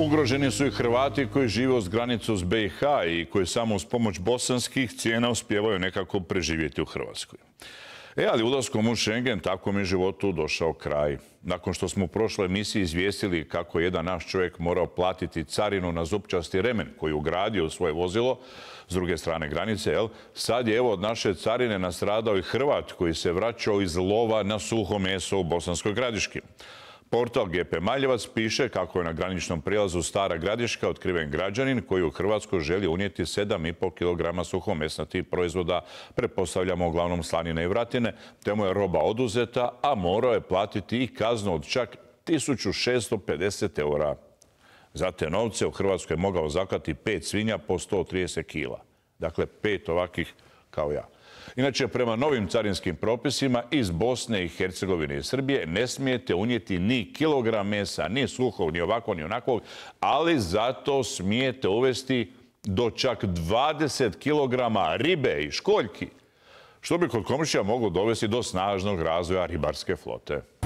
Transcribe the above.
Ugroženi su i Hrvati koji žive uz granicu s BiH i koji samo uz pomoć bosanskih cijena uspjevaju nekako preživjeti u Hrvatskoj. E, ali ulaskom u Schengen takvom je životu došao kraj. Nakon što smo u prošloj emisiji izvijestili kako jedan naš čovjek morao platiti carinu na zupčasti remen koji ugradio u svoje vozilo s druge strane granice, Sad je evo od naše carine nastradao i Hrvat koji se vraćao iz lova na suho meso u Bosanskoj gradiški. Portal GP Maljevac piše kako je na graničnom prijelazu Stara Gradiška otkriven građanin koji u Hrvatskoj želi unijeti 7,5 kg suhomesnatih proizvoda, prepostavljamo uglavnom slanine i vratine, temu je roba oduzeta, a morao je platiti i kaznu od čak 1650 eura. Za te novce u Hrvatskoj je mogao zaklati pet svinja po 130 kila. Dakle, pet ovakvih kao ja. Inače, prema novim carinskim propisima iz Bosne i Hercegovine i Srbije ne smijete unijeti ni kilogram mesa, ni suhov, ni ovako, ni onakvog, ali zato smijete uvesti do čak 20 kilograma ribe i školjki, što bi kod komšija moglo dovesti do snažnog razvoja ribarske flote.